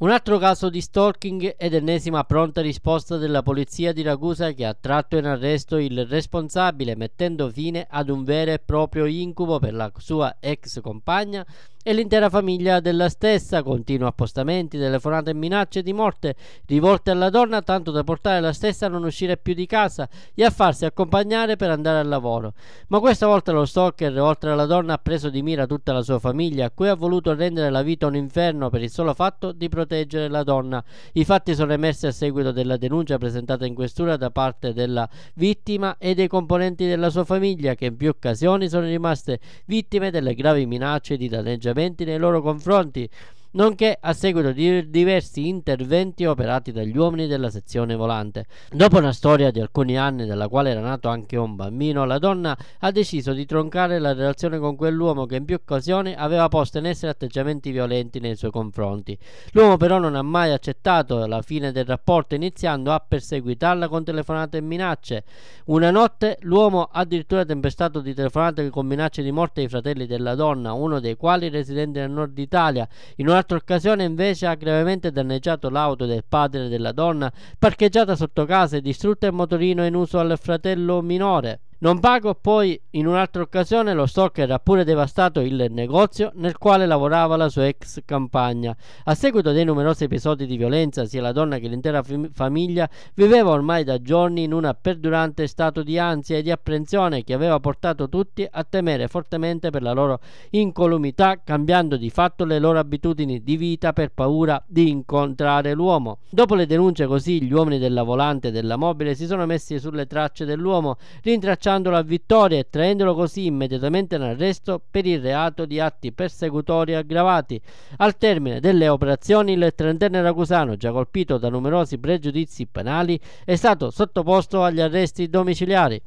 Un altro caso di stalking ed ennesima pronta risposta della polizia di Ragusa che ha tratto in arresto il responsabile mettendo fine ad un vero e proprio incubo per la sua ex compagna e l'intera famiglia della stessa. Continua appostamenti, telefonate e minacce di morte rivolte alla donna tanto da portare la stessa a non uscire più di casa e a farsi accompagnare per andare al lavoro. Ma questa volta lo stalker, oltre alla donna, ha preso di mira tutta la sua famiglia, a cui ha voluto rendere la vita un inferno per il solo fatto di proteggere la donna. I fatti sono emersi a seguito della denuncia presentata in questura da parte della vittima e dei componenti della sua famiglia, che in più occasioni sono rimaste vittime delle gravi minacce di danneggiamento atteggiamenti nei loro confronti nonché a seguito di diversi interventi operati dagli uomini della sezione volante. Dopo una storia di alcuni anni dalla quale era nato anche un bambino, la donna ha deciso di troncare la relazione con quell'uomo che in più occasioni aveva posto in essere atteggiamenti violenti nei suoi confronti. L'uomo però non ha mai accettato la fine del rapporto iniziando a perseguitarla con telefonate e minacce. Una notte l'uomo ha addirittura tempestato di telefonate con minacce di morte ai fratelli della donna, uno dei quali residente nel nord Italia. In una Un'altra occasione invece ha gravemente danneggiato l'auto del padre della donna, parcheggiata sotto casa e distrutto il motorino in uso al fratello minore. Non pago poi in un'altra occasione lo stalker ha pure devastato il negozio nel quale lavorava la sua ex campagna. A seguito dei numerosi episodi di violenza, sia la donna che l'intera fam- famiglia viveva ormai da giorni in un perdurante stato di ansia e di apprensione che aveva portato tutti a temere fortemente per la loro incolumità, cambiando di fatto le loro abitudini di vita per paura di incontrare l'uomo. Dopo le denunce così, gli uomini della volante e della mobile si sono messi sulle tracce dell'uomo, rintracciando minacciandolo a vittoria e traendolo così immediatamente in arresto per il reato di atti persecutori aggravati. Al termine delle operazioni il trentenne racusano, già colpito da numerosi pregiudizi penali, è stato sottoposto agli arresti domiciliari.